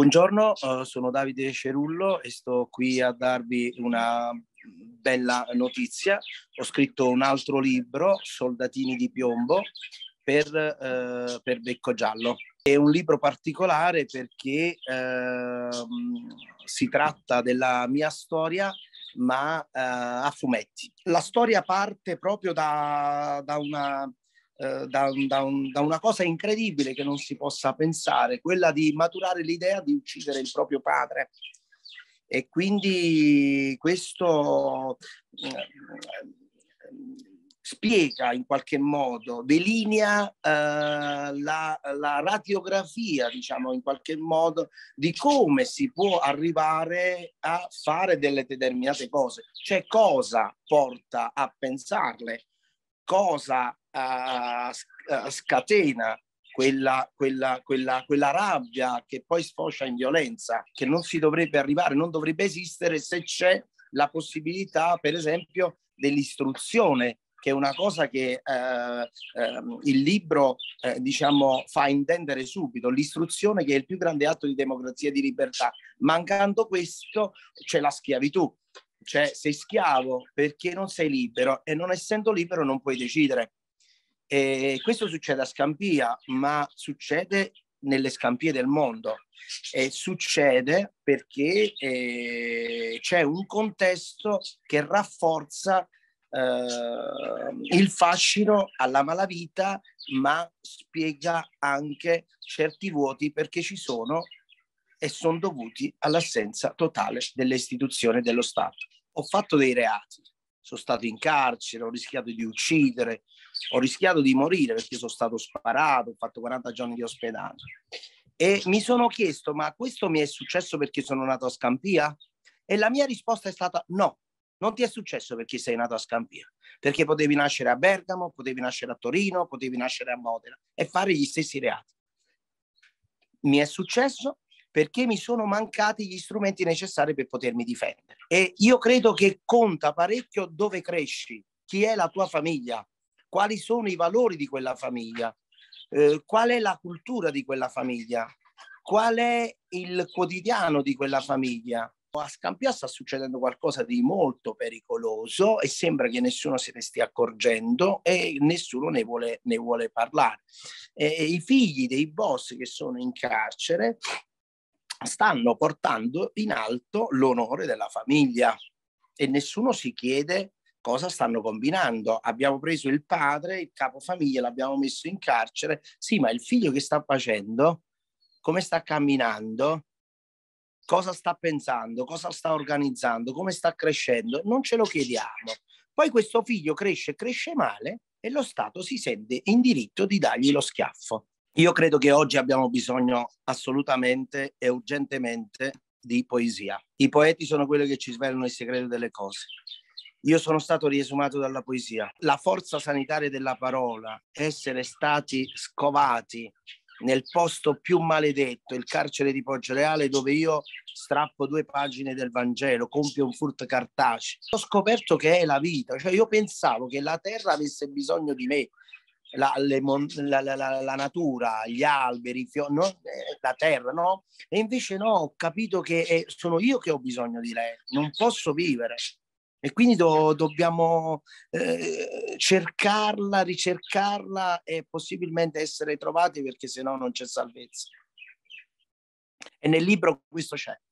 Buongiorno, eh, sono Davide Cerullo e sto qui a darvi una bella notizia. Ho scritto un altro libro, Soldatini di piombo, per, eh, per Becco Giallo. È un libro particolare perché eh, si tratta della mia storia ma eh, a fumetti. La storia parte proprio da, da una eh, da, da, un, da, una cosa incredibile che non si possa pensare, quella di maturare l'idea di uccidere il proprio padre. E quindi questo eh, spiega in qualche modo, delinea eh, la, la, radiografia, diciamo in qualche modo, di come si può arrivare a fare delle determinate cose, cioè cosa porta a pensarle, cosa uh, sc- scatena quella, quella, quella, quella, rabbia che poi sfocia in violenza, che non si dovrebbe arrivare, non dovrebbe esistere se c'è la possibilità, per esempio, dell'istruzione, che è una cosa che eh, eh, il libro eh, diciamo, fa intendere subito, l'istruzione che è il più grande atto di democrazia e di libertà. Mancando questo c'è la schiavitù, cioè sei schiavo perché non sei libero e non essendo libero non puoi decidere e questo succede a Scampia, ma succede nelle scampie del mondo e succede perché eh, c'è un contesto che rafforza eh, il fascino alla malavita, ma spiega anche certi vuoti perché ci sono e sono dovuti all'assenza totale delle istituzioni dello Stato. Ho fatto dei reati, sono stato in carcere, ho rischiato di uccidere, ho rischiato di morire perché sono stato sparato, ho fatto 40 giorni di ospedale. E mi sono chiesto, ma questo mi è successo perché sono nato a Scampia? E la mia risposta è stata no, non ti è successo perché sei nato a Scampia, perché potevi nascere a Bergamo, potevi nascere a Torino, potevi nascere a Modena e fare gli stessi reati. Mi è successo perché mi sono mancati gli strumenti necessari per potermi difendere. E io credo che conta parecchio dove cresci, chi è la tua famiglia, quali sono i valori di quella famiglia, eh, qual è la cultura di quella famiglia, qual è il quotidiano di quella famiglia. A Scampia sta succedendo qualcosa di molto pericoloso e sembra che nessuno se ne stia accorgendo e nessuno ne vuole, ne vuole parlare. E, e I figli dei boss che sono in carcere stanno portando in alto l'onore della famiglia e nessuno si chiede cosa stanno combinando. Abbiamo preso il padre, il capofamiglia, l'abbiamo messo in carcere. Sì, ma il figlio che sta facendo? Come sta camminando? Cosa sta pensando? Cosa sta organizzando? Come sta crescendo? Non ce lo chiediamo. Poi questo figlio cresce, cresce male e lo Stato si sente in diritto di dargli lo schiaffo. Io credo che oggi abbiamo bisogno assolutamente e urgentemente di poesia. I poeti sono quelli che ci svelano il segreto delle cose. Io sono stato riesumato dalla poesia. La forza sanitaria della parola, essere stati scovati nel posto più maledetto, il carcere di Poggio Reale, dove io strappo due pagine del Vangelo, compio un furto cartaceo. Ho scoperto che è la vita, cioè io pensavo che la terra avesse bisogno di me, la, mon- la, la, la, natura, gli alberi, fio- no? Eh, la terra, no? E invece no, ho capito che è, eh, sono io che ho bisogno di lei, non posso vivere. E quindi do- dobbiamo eh, cercarla, ricercarla e possibilmente essere trovati perché se no non c'è salvezza. E nel libro questo c'è.